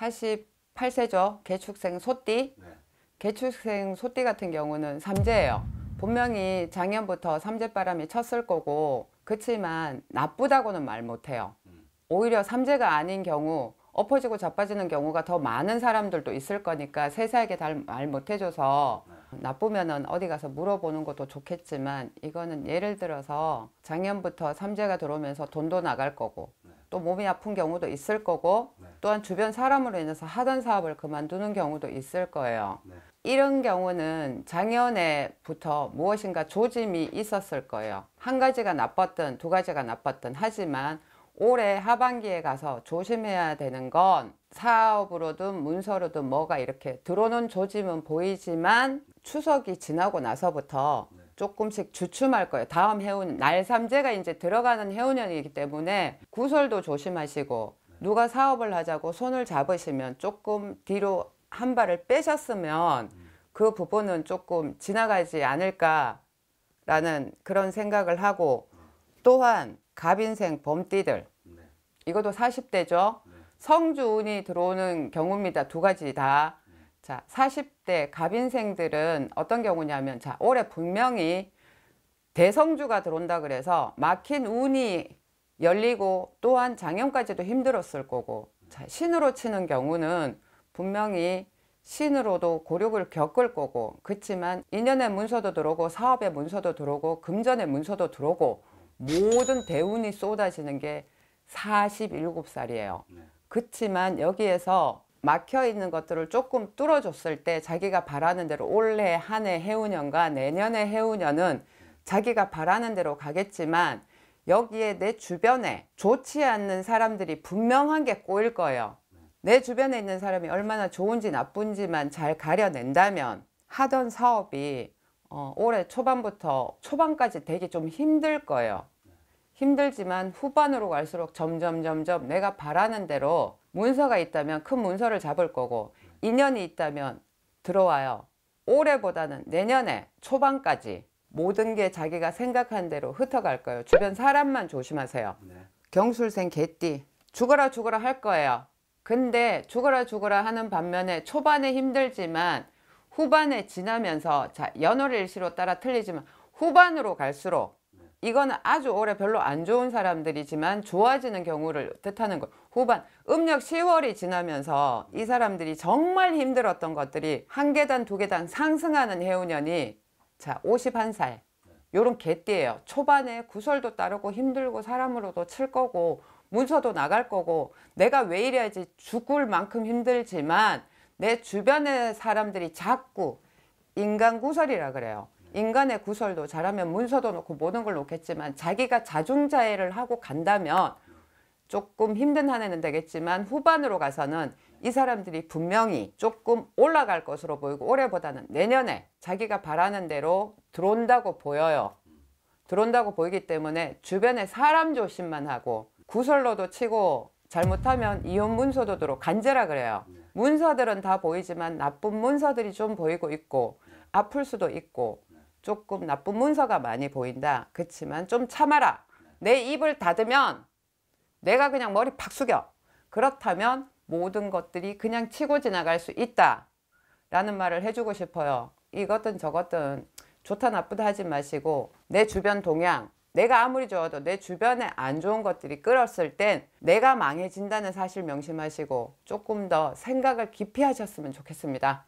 48세죠. 개축생 소띠. 네. 개축생 소띠 같은 경우는 삼재예요. 분명히 작년부터 삼재바람이 쳤을 거고 그렇지만 나쁘다고는 말 못해요. 음. 오히려 삼재가 아닌 경우 엎어지고 자빠지는 경우가 더 많은 사람들도 있을 거니까 세세하게 말 못해줘서 네. 나쁘면은 어디 가서 물어보는 것도 좋겠지만 이거는 예를 들어서 작년부터 삼재가 들어오면서 돈도 나갈 거고 네. 또 몸이 아픈 경우도 있을 거고 네. 또한 주변 사람으로 인해서 하던 사업을 그만두는 경우도 있을 거예요. 네. 이런 경우는 작년에부터 무엇인가 조짐이 있었을 거예요. 한 가지가 나빴든 두 가지가 나빴든 하지만 올해 하반기에 가서 조심해야 되는 건 사업으로든 문서로든 뭐가 이렇게 들어오는 조짐은 보이지만 추석이 지나고 나서부터 네. 조금씩 주춤할 거예요. 다음 해운 날삼재가 이제 들어가는 해운년이기 때문에 구설도 조심하시고 누가 사업을 하자고 손을 잡으시면 조금 뒤로 한 발을 빼셨으면 그 부분은 조금 지나가지 않을까라는 그런 생각을 하고 또한 갑인생 범띠들 네. 이것도 40대죠. 성주운이 들어오는 경우입니다. 두 가지 다. 네. 자, 40대 갑인생들은 어떤 경우냐면 자, 올해 분명히 대성주가 들어온다 그래서 막힌 운이 열리고 또한 장염까지도 힘들었을 거고 자, 신으로 치는 경우는 분명히 신으로도 고력을 겪을 거고 그렇지만 인연의 문서도 들어오고 사업의 문서도 들어오고 금전의 문서도 들어오고 모든 대운이 쏟아지는 게 47살이에요. 그렇지만 여기에서 막혀 있는 것들을 조금 뚫어줬을 때 자기가 바라는 대로 올해 한 해 해운년과 내년의 해운년은 자기가 바라는 대로 가겠지만 여기에 내 주변에 좋지 않는 사람들이 분명하게 꼬일 거예요. 내 주변에 있는 사람이 얼마나 좋은지 나쁜지만 잘 가려낸다면 하던 사업이 어, 올해 초반부터 초반까지 되게좀 힘들 거예요. 힘들지만 후반으로 갈수록 점점 점점 내가 바라는 대로 문서가 있다면 큰 문서를 잡을 거고 인연이 있다면 들어와요. 올해보다는 내년에 초반까지 모든 게 자기가 생각한 대로 흩어갈 거예요. 주변 사람만 조심하세요. 네. 경술생 개띠 죽어라 죽어라 할 거예요. 근데 죽어라 죽어라 하는 반면에 초반에 힘들지만 후반에 지나면서 자연월 일시로 따라 틀리지만 후반으로 갈수록 네. 이거는 아주 오래 별로 안 좋은 사람들이지만 좋아지는 경우를 뜻하는 거예요 후반 음력 10월이 지나면서 이 사람들이 정말 힘들었던 것들이 한 계단 두 계단 상승하는 해운년이 자 51살 요런 개띠예요. 초반에 구설도 따르고 힘들고 사람으로도 칠 거고 문서도 나갈 거고 내가 왜 이래야지 죽을 만큼 힘들지만 내 주변의 사람들이 자꾸 인간 구설이라 그래요. 네. 인간의 구설도 잘하면 문서도 놓고 모든 걸 놓겠지만 자기가 자중자애를 하고 간다면 조금 힘든 한 해는 되겠지만 후반으로 가서는 이 사람들이 분명히 조금 올라갈 것으로 보이고 올해보다는 내년에 자기가 바라는 대로 들어온다고 보여요. 들어온다고 보이기 때문에 주변에 사람 조심만 하고 구설로도 치고 잘못하면 이혼 문서도 들어 간제라 그래요. 문서들은 다 보이지만 나쁜 문서들이 좀 보이고 있고 아플 수도 있고 조금 나쁜 문서가 많이 보인다. 그렇지만 좀 참아라. 내 입을 닫으면 내가 그냥 머리 팍 숙여. 그렇다면 모든 것들이 그냥 치고 지나갈 수 있다. 라는 말을 해주고 싶어요. 이것든 저것든 좋다 나쁘다 하지 마시고 내 주변 동향, 내가 아무리 좋아도 내 주변에 안 좋은 것들이 끌었을 땐 내가 망해진다는 사실 명심하시고 조금 더 생각을 깊이 하셨으면 좋겠습니다.